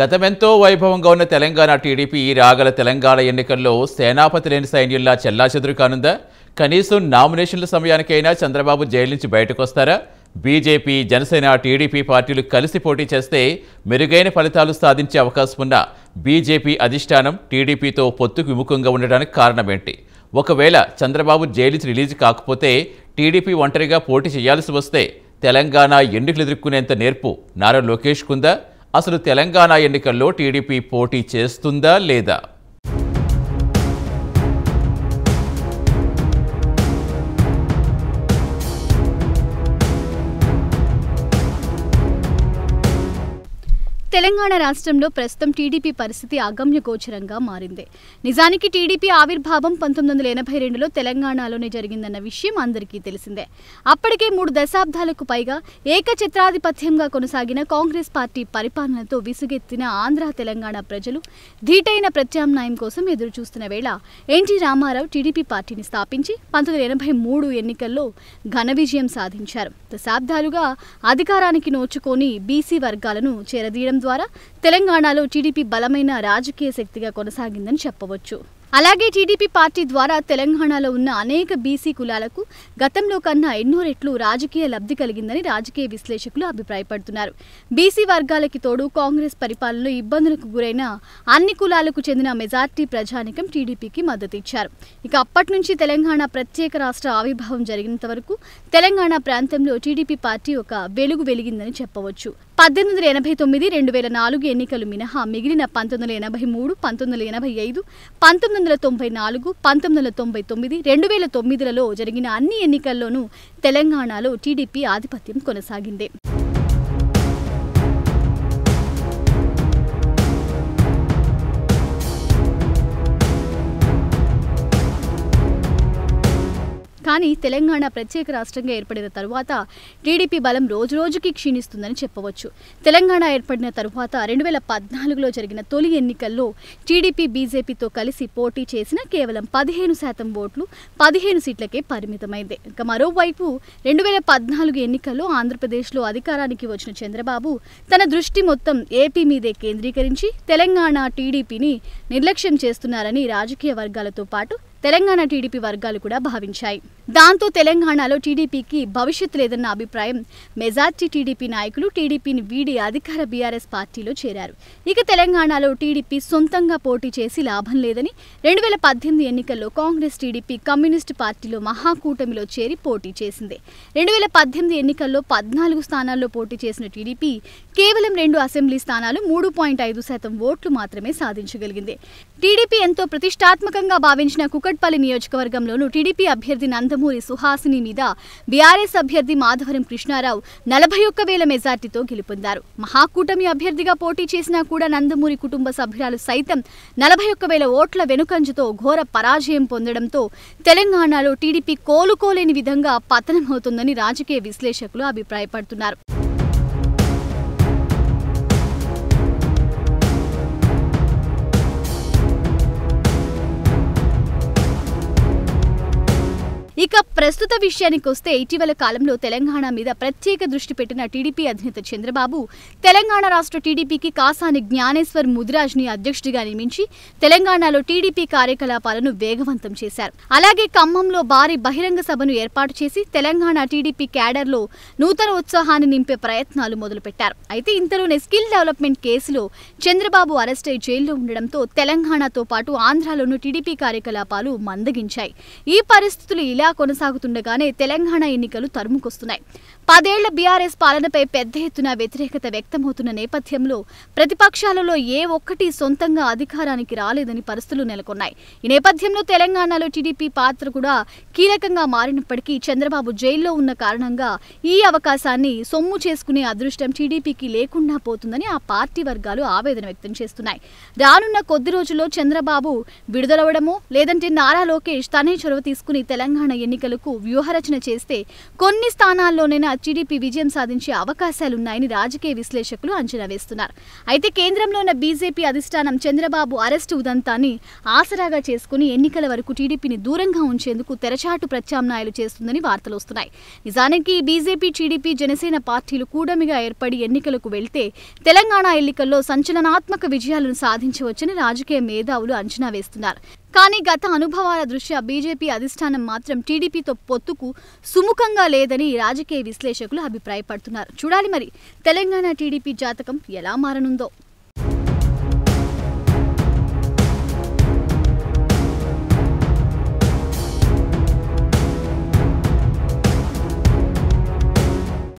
గతమెంతో వైభవంగా ఉన్న తెలంగాణ టీడీపీ ఈ రాగల తెలంగాణ ఎన్నికల్లో సేనాపతి లేని సైన్యుల్లా చెల్లాచెదురు కానుందా కనీసం నామినేషన్ల సమయానికైనా చంద్రబాబు జైలు నుంచి బయటకు వస్తారా బీజేపీ జనసేన టీడీపీ పార్టీలు కలిసి పోటీ చేస్తే మెరుగైన ఫలితాలు సాధించే అవకాశం ఉన్న బీజేపీ అధిష్టానం టీడీపీతో పొత్తుకు విముఖంగా ఉండడానికి కారణమేంటి ఒకవేళ చంద్రబాబు జైలు రిలీజ్ కాకపోతే టీడీపీ ఒంటరిగా పోటీ చేయాల్సి వస్తే తెలంగాణ ఎన్నికలు ఎదుర్కొనేంత నేర్పు నారా లోకేష్ కుందా అసలు తెలంగాణ ఎన్నికల్లో టీడీపీ పోటీ చేస్తుందా లేదా తెలంగాణ రాష్ట్రంలో ప్రస్తుతం టీడీపీ పరిస్థితి అగమ్య గోచరంగా మారింది నిజానికి టీడీపీ ఆవిర్భావం పంతొమ్మిది వందల ఎనభై రెండులో తెలంగాణలోనే జరిగిందన్న విషయం అందరికీ తెలిసిందే అప్పటికే మూడు దశాబ్దాలకు పైగా ఏకఛత్రాధిపత్యంగా కొనసాగిన కాంగ్రెస్ పార్టీ పరిపాలనతో విసుగెత్తిన ఆంధ్ర తెలంగాణ ప్రజలు ధీటైన ప్రత్యామ్నాయం కోసం ఎదురు చూస్తున్న వేళ ఎన్టీ రామారావు టీడీపీ పార్టీని స్థాపించి పంతొమ్మిది ఎనభై మూడు ఎన్నికల్లో ఘన విజయం సాధించారు దశాబ్దాలుగా అధికారానికి నోచుకొని బీసీ వర్గాలను చేరదీయడం ద్వారా తెలంగాణలో టీడీపీ బలమైన రాజకీయ శక్తిగా కొనసాగిందని చెప్పవచ్చు అలాగే టీడీపీ పార్టీ ద్వారా తెలంగాణలో ఉన్న అనేక బీసీ కులాలకు గతంలో కన్నా ఎన్నో రెట్లు రాజకీయ లబ్ధి కలిగిందని రాజకీయ విశ్లేషకులు అభిప్రాయపడుతున్నారు బీసీ వర్గాలకి తోడు కాంగ్రెస్ పరిపాలనలో ఇబ్బందులకు గురైన అన్ని కులాలకు చెందిన మెజార్టీ ప్రజానికం టీడీపీకి మద్దతిచ్చారు ఇక అప్పటి నుంచి తెలంగాణ ప్రత్యేక రాష్ట్ర ఆవిర్భావం జరిగినంత వరకు తెలంగాణ ప్రాంతంలో టీడీపీ పార్టీ ఒక వెలుగు వెలిగిందని చెప్పవచ్చు పద్దెనిమిది వందల ఎనభై తొమ్మిది రెండు వేల నాలుగు ఎన్నికలు మినహా మిగిలిన పంతొమ్మిది వందల ఎనభై మూడు పంతొమ్మిది వందల ఎనభై ఐదు పంతొమ్మిది వందల తొంభై నాలుగు పంతొమ్మిది వందల తొంభై తొమ్మిది రెండు వేల తొమ్మిదిలలో జరిగిన అన్ని ఎన్నికల్లోనూ తెలంగాణలో టీడీపీ ఆధిపత్యం కొనసాగింది కానీ తెలంగాణ ప్రత్యేక రాష్ట్రంగా ఏర్పడిన తరువాత టీడీపీ బలం రోజుకి క్షీణిస్తుందని చెప్పవచ్చు తెలంగాణ ఏర్పడిన తరువాత రెండు వేల పద్నాలుగులో జరిగిన తొలి ఎన్నికల్లో టీడీపీ బీజేపీతో కలిసి పోటీ చేసిన కేవలం పదిహేను శాతం ఓట్లు పదిహేను సీట్లకే పరిమితమైంది ఇక మరోవైపు రెండు వేల పద్నాలుగు ఎన్నికల్లో ఆంధ్రప్రదేశ్లో అధికారానికి వచ్చిన చంద్రబాబు తన దృష్టి మొత్తం ఏపీ మీదే కేంద్రీకరించి తెలంగాణ టీడీపీని నిర్లక్ష్యం చేస్తున్నారని రాజకీయ వర్గాలతో పాటు తెలంగాణ టీడీపీ వర్గాలు కూడా భావించాయి దాంతో తెలంగాణలో టీడీపీకి భవిష్యత్తు లేదన్న అభిప్రాయం మెజార్టీ టీడీపీ నాయకులు టీడీపీని వీడి అధికార బీఆర్ఎస్ పార్టీలో చేరారు ఇక తెలంగాణలో టీడీపీ సొంతంగా పోటీ చేసి లాభం లేదని రెండు వేల పద్దెనిమిది ఎన్నికల్లో కాంగ్రెస్ టీడీపీ కమ్యూనిస్టు పార్టీలో మహాకూటమిలో చేరి పోటీ చేసింది రెండు వేల పద్దెనిమిది ఎన్నికల్లో పద్నాలుగు స్థానాల్లో పోటీ చేసిన టీడీపీ కేవలం రెండు అసెంబ్లీ స్థానాలు మూడు పాయింట్ ఐదు శాతం ఓట్లు మాత్రమే సాధించగలిగింది టీడీపీ ఎంతో ప్రతిష్టాత్మకంగా భావించిన కుక కూకట్పల్లి నియోజకవర్గంలోను టీడీపీ అభ్యర్థి నందమూరి సుహాసిని మీద బీఆర్ఎస్ అభ్యర్థి మాధవరం కృష్ణారావు నలభై ఒక్క వేల మెజార్టీతో గెలుపొందారు మహాకూటమి అభ్యర్థిగా పోటీ చేసినా కూడా నందమూరి కుటుంబ సభ్యురాలు సైతం నలభై ఒక్క వేల ఓట్ల వెనుకంజతో ఘోర పరాజయం పొందడంతో తెలంగాణలో టీడీపీ కోలుకోలేని విధంగా పతనమవుతుందని రాజకీయ విశ్లేషకులు అభిప్రాయపడుతున్నారు ఇక ప్రస్తుత విషయానికి వస్తే ఇటీవల కాలంలో తెలంగాణ మీద ప్రత్యేక దృష్టి పెట్టిన టీడీపీ అధినేత చంద్రబాబు తెలంగాణ రాష్ట్ర టీడీపీకి కాసాని జ్ఞానేశ్వర్ ని అధ్యక్షుడిగా నియమించి తెలంగాణలో టీడీపీ కార్యకలాపాలను వేగవంతం చేశారు అలాగే ఖమ్మంలో భారీ బహిరంగ సభను ఏర్పాటు చేసి తెలంగాణ టీడీపీ క్యాడర్లో నూతన ఉత్సాహాన్ని నింపే ప్రయత్నాలు మొదలుపెట్టారు అయితే ఇంతలోనే స్కిల్ డెవలప్మెంట్ కేసులో చంద్రబాబు అరెస్టై జైల్లో ఉండడంతో తెలంగాణతో పాటు ఆంధ్రాలోనూ టీడీపీ కార్యకలాపాలు మందగించాయి ఈ పరిస్థితులు ఇలా ఇలా కొనసాగుతుండగానే తెలంగాణ ఎన్నికలు తరుముకొస్తున్నాయి పదేళ్ల బీఆర్ఎస్ పాలనపై పెద్ద ఎత్తున వ్యతిరేకత వ్యక్తమవుతున్న నేపథ్యంలో ప్రతిపక్షాలలో ఏ ఒక్కటి సొంతంగా అధికారానికి రాలేదని పరిస్థితులు నెలకొన్నాయి ఈ నేపథ్యంలో తెలంగాణలో టీడీపీ పాత్ర కూడా కీలకంగా మారినప్పటికీ చంద్రబాబు జైల్లో ఉన్న కారణంగా ఈ అవకాశాన్ని సొమ్ము చేసుకునే అదృష్టం టీడీపీకి లేకుండా పోతుందని ఆ పార్టీ వర్గాలు ఆవేదన వ్యక్తం చేస్తున్నాయి రానున్న కొద్ది రోజుల్లో చంద్రబాబు విడుదలవడము లేదంటే నారా లోకేష్ తనే చొరవ తీసుకుని తెలంగాణ ఎన్నికలకు వ్యూహరచన చేస్తే కొన్ని స్థానాల్లోనైనా టీడీపీ విజయం సాధించే అవకాశాలున్నాయని రాజకీయ విశ్లేషకులు అంచనా వేస్తున్నారు అయితే కేంద్రంలో ఉన్న బీజేపీ అధిష్టానం చంద్రబాబు అరెస్టు ఉదంతాన్ని ఆసరాగా చేసుకుని ఎన్నికల వరకు టీడీపీని దూరంగా ఉంచేందుకు తెరచాటు ప్రత్యామ్నాయాలు చేస్తుందని వార్తలు వస్తున్నాయి నిజానికి బీజేపీ టీడీపీ జనసేన పార్టీలు కూడమిగా ఏర్పడి ఎన్నికలకు వెళ్తే తెలంగాణ ఎన్నికల్లో సంచలనాత్మక విజయాలను సాధించవచ్చని రాజకీయ మేధావులు అంచనా వేస్తున్నారు కానీ గత అనుభవాల దృష్ట్యా బీజేపీ అధిష్టానం మాత్రం టీడీపీతో పొత్తుకు సుముఖంగా లేదని రాజకీయ విశ్లేషకులు అభిప్రాయపడుతున్నారు చూడాలి మరి తెలంగాణ టీడీపీ జాతకం ఎలా మారనుందో